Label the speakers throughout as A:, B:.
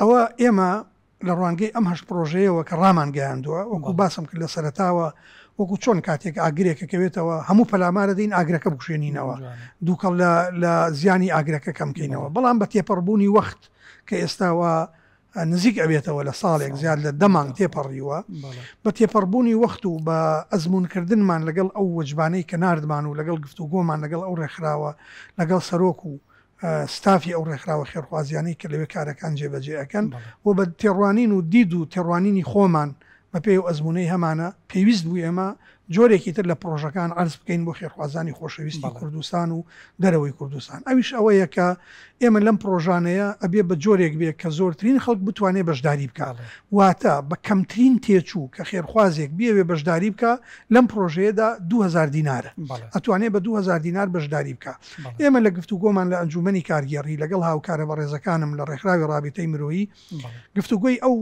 A: ئەوە ئێمە لە ڕوانگەی ئەم هەش پرۆژەیەوە کە ڕامان گەیاندووە وەکو باسم کرد لە سەرتاوە وەکو چۆن کاتێک ئاگرێکەکەوێتەوە هەموو پەلامارە دەین ئاگرەکە بکوشێنینەوە دووکەڵ لە زیانی ئاگرەکە کەم بکەینەوە بەڵام بە تێپەڕبوونی وەخت کە ئێستاوە نزیک ئەبێتەوە لە ساڵێک زیاد لە دەمان تێپەڕیوە بە تێپەڕبوونی وەخت و بە ئەزمونکردنمان لەگەڵ ئەو وەجبانەی کە نردمان و لەگەڵ گفتوگۆمان لەگەڵ ئەو ڕێکخراوە لەگەڵ سەرۆک و ستافی ئەو ڕێکخراوە خێرخوازیانی کە لەوێ کارەکان جێبەجێەکەن بۆ بە تێڕوانین و دید و تێڕوانینی خۆمان بە پێی و ئەزمونەی هەمانە پێویست بوو ئێمە جۆرێکی تر لە پرۆژەکان ئەرز بکەین بۆ خێرخوازانی خۆشەویستی کوردستان و دەرەوەی کوردستان ئەویش ئەوەیە کە ئێمە لەم پرۆژانەیە ئەبێ بە جۆرێک بێ کە زۆرترین خەڵک بتوانێت بەشداری بکات واتە بە کەمترین تێچوو کە خێرخوازێک بێوێ بەشداری بکە لەم پرۆژەیەدا 2000 دیناە ئەتوانێت بە 2000 دینار بەشداری بکە ئێمە لە گفتوگۆمان لە ئەنجومی کارگەڕی لەگەڵ هاوکارە بە ڕێزەکانم لە ڕێکخراوی ڕابیتەی مرۆیی گفتوگوی ئەو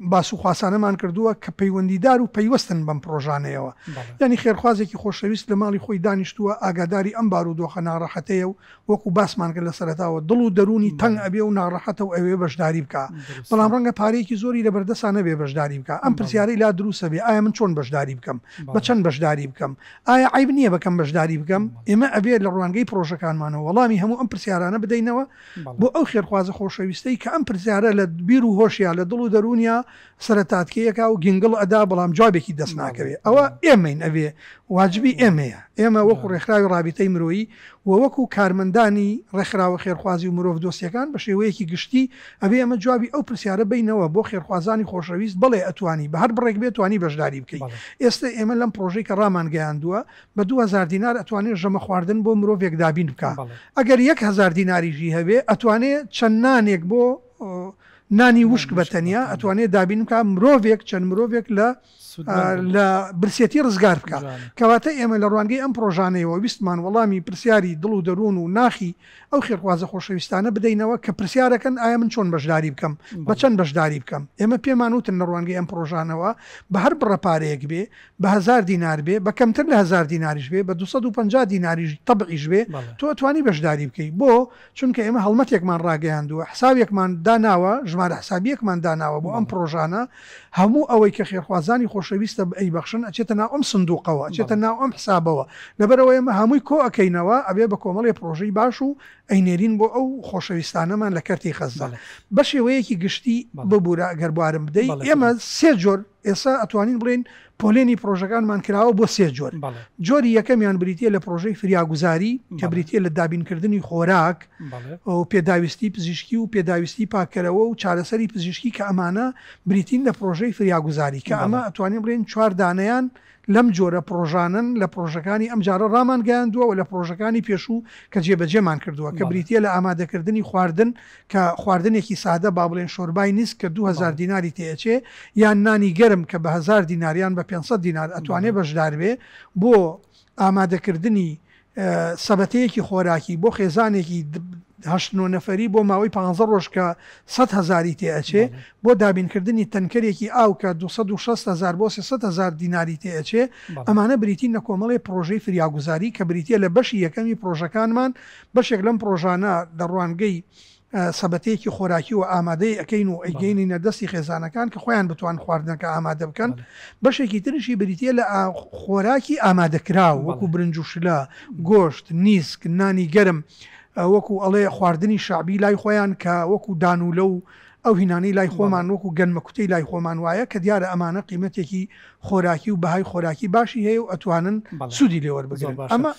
A: باسوخواسانەمان کردووە کە پەیوەندیدار و پەیوەستن بەم پرۆژانەیەوە ینی خێرخوازێکی خۆشەویست لە ماڵی خۆی دانیشتووە ئاگاداری ئەم بار و دۆخە ناڕەحەتەیە و وەکو باسمان کرد لە سەرتاوە دڵ و دەرونی تەنگ ئەبێ و ناڕەحەتە و ئەوێ بەشداری بکە بەڵام ڕەنگە پارەیەکی زۆری لە بەردەسانە بێ بەشداری بکە ئەم پرسیارەی لا دروە بێ ئایا من چۆن بەشداری بکەم بە چەند بەشداری بکەم ئایا عیب نییە بکەم بەشداری بکەم ئێمە ئەبێ لە ڕوانگەی پرۆژەکانمانەوە وەڵامی هەموو ئەم پرسیارانە بدەینەوە بۆ ئەو خێرخوازە خۆشەویستەی کە ئەم پرسیارە لە بیر و هۆشیە لە دڵ و دەرونیا سەرتاتکیەکە و گنگڵ ئەدا بەڵام جوابێکی دەست ناکەوێت ئەوە ئێمەین ئەوێ واجبی ئێمەیە ئێمە وەکو ڕێکخراوی رابطەی مرۆیی و وەکو کارمەندانی ڕێکخراوە خێرخوازی و مرۆڤ دۆستیەکان بە شێوەیەکی گشتی ئەبێ ئەمە جوابی ئەو پرسیارە بینەوە بۆ خێرخوازانی خۆشەویست بڵێ ئەتوانی بە هەر بڕێک بێتوانی بەشداری بکەین ئێستا ئێمە لەم پرۆژەی کە ڕامان گەیاندووە بە 2000 دینار ئەتوانێت ژەمە خواردن بۆ مرۆڤێک دابین بکە ئەگەر 1000 دیناریژی هەبێ ئەتوانێت چەندانێک بۆ نانی وشک بە تەنیا ئەتوانێت دابین بکە مرۆڤێک چەند مرۆڤێک لە لە برسێتی ڕزگار بکە کەواتە ئێمە لە ڕوانگەی ئەم پرۆژانەوە ویستمان وەڵامی پرسیاری دڵ و دەروون و ناخی ئەو خێرخوازە خۆشەویستانە بدەینەوە کە پرسیارەکەن ئایا من چۆن بەشداری بکەم بە چەند بەشداری بکەم ئێمە پێمان وتن لە ڕوانگەی ئەم پرۆژانەوە بە هەر بڕەپارەیەک بێ بە هزار دینار بێ بە کەمتر لە هزار دیناریش بێ بە 250 دیناریش تەبعیش بێ تۆ توانی بەشداری بکەیت بۆ چونکە ئێمە هەڵمەتێکمان ڕاگەیاندووە حساوێکمان داناوە ژ ژمارە حسابیەکمان داناوە بۆ ئەم پرۆژانە هەموو ئەوەی کە خێرخوازانی خۆشەویستە ئەی بەخشن ئەچێتە ناو ئەم سندوقەوە ئەچێتە ناو ئەم حسابەوە لەبەرەوەی مە هەمووی کۆ ئەەکەینەوە ئەبێ بە کۆمەڵی پرۆژەی باش و ئەینێرین بۆ ئەو خۆشەویستانەمان لە کەرتی خەزداڵ بە شێوەیەکی گشتی ببوورە گەربوارم بدەیت ئێمە سێ جۆر ئێستا ئەتوانین بڵێن پۆلێنی پرۆژەکانمان کراوە بۆ سێ جۆر جۆری یەکەمیان بریتە لە پرۆژەی فریاگوزاری کە بریتە لە دابینکردنی خۆراک و پێداویستی پزیشکی و پێداویستی پاکەرەوە و چارەسەری پزیشکی کە ئەمانە بریتین لە پرۆژەی فریاگوزاری کە ئەمە ئەتوانین بڵێن چواردانەیان لەم جۆرە پرۆژانن لە پرۆژەکانی ئەمجارە ڕامان گەیاندووە و لە پرۆژەکانی پێشوو کە جێبەجێمان کردووە کە بریتە لە ئامادەکردنی خواردن کە خواردنێکی سادە با بڵێن شۆربای نیست کە 2000 دیناری تێچێ یان نانی گەرم کە بە هزار دیناریان بە 500 دینار ئەتوانێ بەشدار بێ بۆ ئامادەکردنی سەبەتەیەکی خۆراکی بۆ خێزانێکی هەشتنۆ نەفەری بۆ ماوەی 15 ڕۆژکە 100 هزاری تێئەچێ بۆ دابینکردنی تەنکەرێکی ئاوکە 2600هزار بۆ 300هزار دیناری تێئەچێ ئەمانە بریتین لە کۆمەڵی پرۆژەی فریاگوزاری کە بریتە لە بەشی یەکەمی پرۆژەکانمان بەشێک لەم پرۆژانە دەڕوانگەی سەبەتەیەکی خۆراکی و ئامادەی ئەەکەین و ئەگەینی نەدەستی خێزانەکان کە خۆیان بتوان خواردنەکە ئامادە بکەن بەشێکی ترشی بریتە لە خۆراکی ئامادەکرا وەکو برنج و شلە گۆشت نیسک نانی گەرم. وەکو ئەڵێ خواردنی شعبی لای خۆیان کە وەکو دانولە و ئەو هینانی لای خۆمان وەکو گەنمەکوتی لای خۆمان وایە کە دیارە ئەمانە قیمەتێکی خۆراکی و بەهای خۆراکی باشی هەیە و ئەتوانن سوودی لێوەربگرن ئەمە.